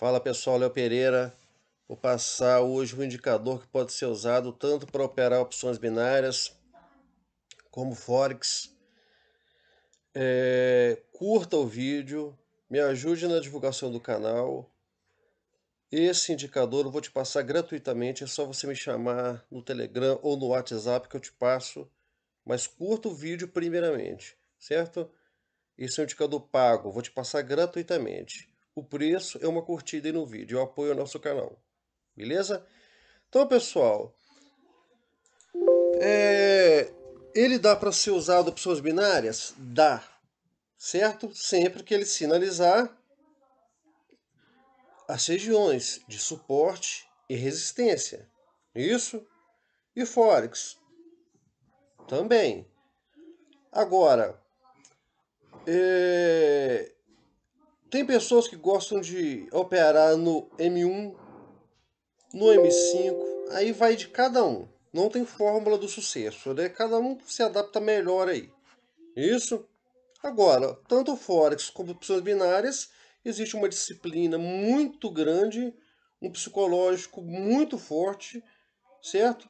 Fala pessoal, Léo Pereira. Vou passar hoje um indicador que pode ser usado tanto para operar opções binárias como Forex. É, curta o vídeo, me ajude na divulgação do canal. Esse indicador eu vou te passar gratuitamente, é só você me chamar no Telegram ou no WhatsApp que eu te passo. Mas curta o vídeo primeiramente, certo? Esse é um indicador pago, vou te passar gratuitamente. O preço é uma curtida aí no vídeo, é apoio ao nosso canal. Beleza? Então, pessoal, é... ele dá para ser usado opções binárias? Dá. Certo? Sempre que ele sinalizar as regiões de suporte e resistência. Isso? E Forex? Também. Agora, é... Tem pessoas que gostam de operar no M1, no M5, aí vai de cada um. Não tem fórmula do sucesso, né? Cada um se adapta melhor aí. Isso? Agora, tanto Forex como opções binárias, existe uma disciplina muito grande, um psicológico muito forte, certo?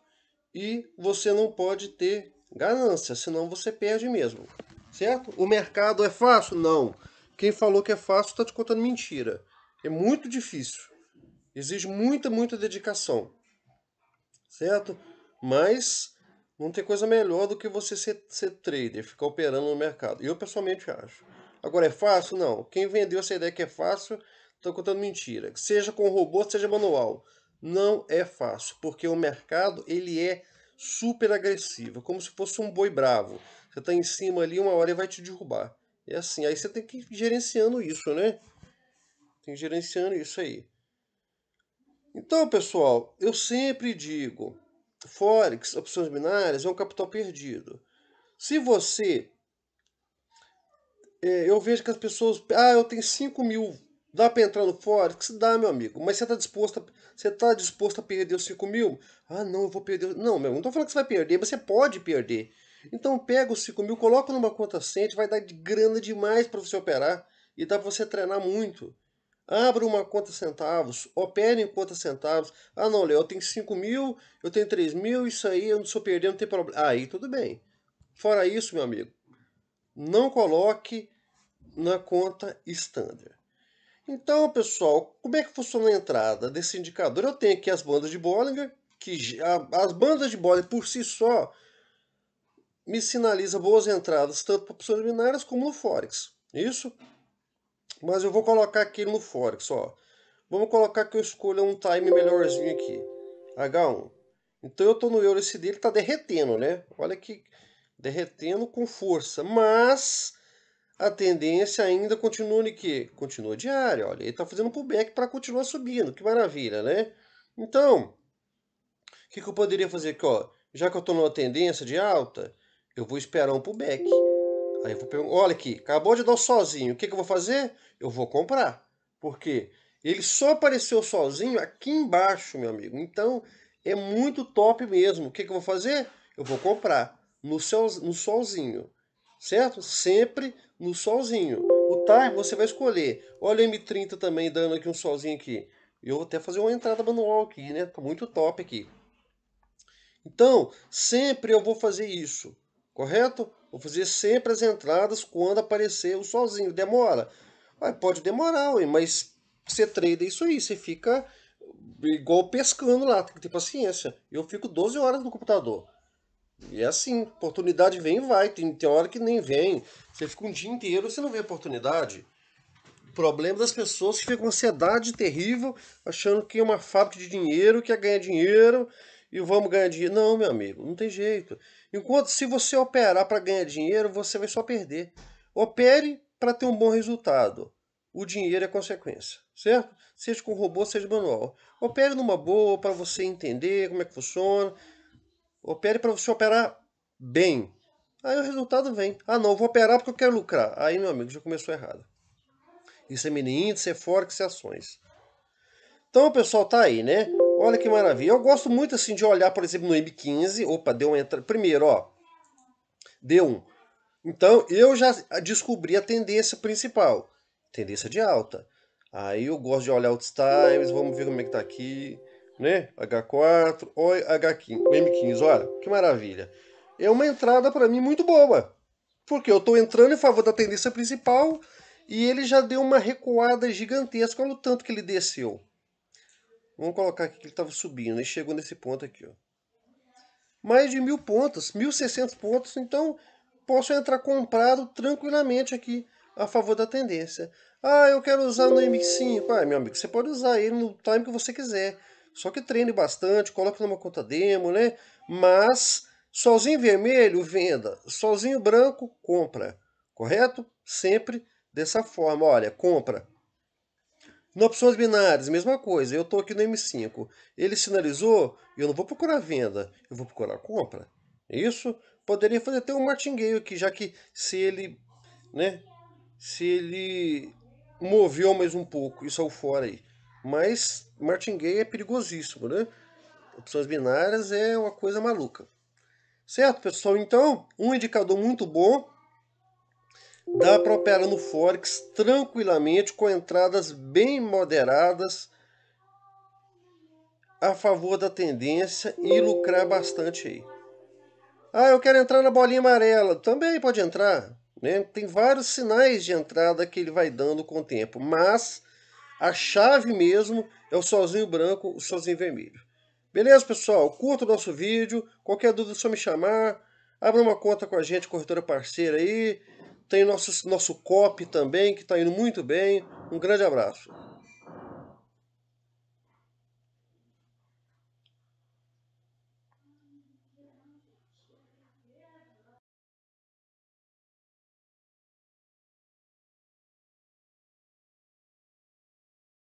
E você não pode ter ganância, senão você perde mesmo, certo? O mercado é fácil? Não. Quem falou que é fácil está te contando mentira. É muito difícil. Exige muita, muita dedicação. Certo? Mas não tem coisa melhor do que você ser, ser trader, ficar operando no mercado. Eu pessoalmente acho. Agora é fácil? Não. Quem vendeu essa ideia que é fácil, está contando mentira. Seja com robô, seja manual. Não é fácil, porque o mercado ele é super agressivo, como se fosse um boi bravo. Você está em cima ali, uma hora ele vai te derrubar. É assim, aí você tem que ir gerenciando isso, né? Tem que ir gerenciando isso aí. Então, pessoal, eu sempre digo, Forex, opções binárias, é um capital perdido. Se você... É, eu vejo que as pessoas... Ah, eu tenho 5 mil, dá para entrar no Forex? Dá, meu amigo, mas você está disposto, você tá disposto a perder os 5 mil? Ah, não, eu vou perder... Não, meu, não estou falando que você vai perder, mas você pode perder. Então pega os 5 mil, coloca numa conta cente, vai dar de grana demais para você operar e dá para você treinar muito. Abra uma conta centavos, opere em conta centavos. Ah não, Léo, eu tenho 5 mil, eu tenho 3 mil, isso aí eu não sou perdendo, não tem problema. Aí tudo bem. Fora isso, meu amigo, não coloque na conta standard. Então, pessoal, como é que funciona a entrada desse indicador? Eu tenho aqui as bandas de Bollinger, que as bandas de Bollinger por si só me sinaliza boas entradas, tanto para opções binárias como no Forex. Isso? Mas eu vou colocar aqui no Forex, ó. Vamos colocar que eu escolha um time melhorzinho aqui. H1. Então eu estou no euro esse dele está derretendo, né? Olha que derretendo com força, mas a tendência ainda continua de que continua diária, olha, ele está fazendo pullback para continuar subindo, que maravilha, né? Então, o que, que, eu poderia fazer aqui, ó? Já que eu estou numa tendência de alta, eu vou esperar um pullback. Aí eu vou perguntar, olha aqui, acabou de dar sozinho, o que, que eu vou fazer? Eu vou comprar. Por quê? Ele só apareceu sozinho aqui embaixo, meu amigo. Então, é muito top mesmo. O que, que eu vou fazer? Eu vou comprar no, seu, no solzinho, certo? Sempre no solzinho. O time você vai escolher. Olha o M30 também dando aqui um solzinho aqui. Eu vou até fazer uma entrada manual aqui, né? Tá muito top aqui. Então, sempre eu vou fazer isso correto? Vou fazer sempre as entradas quando aparecer o solzinho. Demora? Ah, pode demorar, ué, mas você treina isso aí, você fica igual pescando lá, tem que ter paciência. Eu fico 12 horas no computador. E é assim, oportunidade vem e vai, tem, tem hora que nem vem. Você fica um dia inteiro, você não vê oportunidade. O problema das pessoas que ficam com ansiedade terrível, achando que é uma fábrica de dinheiro, que é ganhar dinheiro, e vamos ganhar dinheiro. Não, meu amigo, não tem jeito. Enquanto se você operar para ganhar dinheiro, você vai só perder. Opere para ter um bom resultado. O dinheiro é consequência, certo? Seja com robô, seja manual. Opere numa boa para você entender como é que funciona. Opere para você operar bem. Aí o resultado vem. Ah, não, vou operar porque eu quero lucrar. Aí, meu amigo, já começou errado. Isso é mini índice, é forex e é ações. Então, pessoal, tá aí, né? Olha que maravilha. Eu gosto muito assim de olhar, por exemplo, no M15. Opa, deu um entra. Primeiro, ó. Deu um. Então eu já descobri a tendência principal. Tendência de alta. Aí eu gosto de olhar outros times. Vamos ver como é que tá aqui. Né? H4, oi, H15, M15, olha, que maravilha. É uma entrada para mim muito boa. Porque eu estou entrando em favor da tendência principal e ele já deu uma recuada gigantesca. Olha o tanto que ele desceu. Vamos colocar aqui que ele estava subindo e chegou nesse ponto aqui. Ó. Mais de mil pontos, 1.600 pontos, então posso entrar comprado tranquilamente aqui a favor da tendência. Ah, eu quero usar no MX5. Ah, meu amigo, você pode usar ele no time que você quiser. Só que treine bastante, coloque numa conta demo, né? Mas sozinho vermelho, venda. Sozinho branco, compra. Correto? Sempre dessa forma. Olha, compra. Em opções binárias, mesma coisa. Eu estou aqui no M5. Ele sinalizou, eu não vou procurar venda, eu vou procurar compra. É isso poderia fazer até um martingale aqui, já que se ele, né, se ele moveu mais um pouco e saiu fora aí. Mas martingale é perigosíssimo, né? Opções binárias é uma coisa maluca. Certo, pessoal? Então, um indicador muito bom dá para operar no Forex tranquilamente com entradas bem moderadas a favor da tendência e lucrar bastante aí. Ah, eu quero entrar na bolinha amarela. Também pode entrar. Né? Tem vários sinais de entrada que ele vai dando com o tempo, mas a chave mesmo é o sozinho branco, o sozinho vermelho. Beleza, pessoal? Curta o nosso vídeo. Qualquer dúvida é só me chamar. Abra uma conta com a gente, corretora parceira aí. Tem nosso, nosso COP também, que está indo muito bem. Um grande abraço.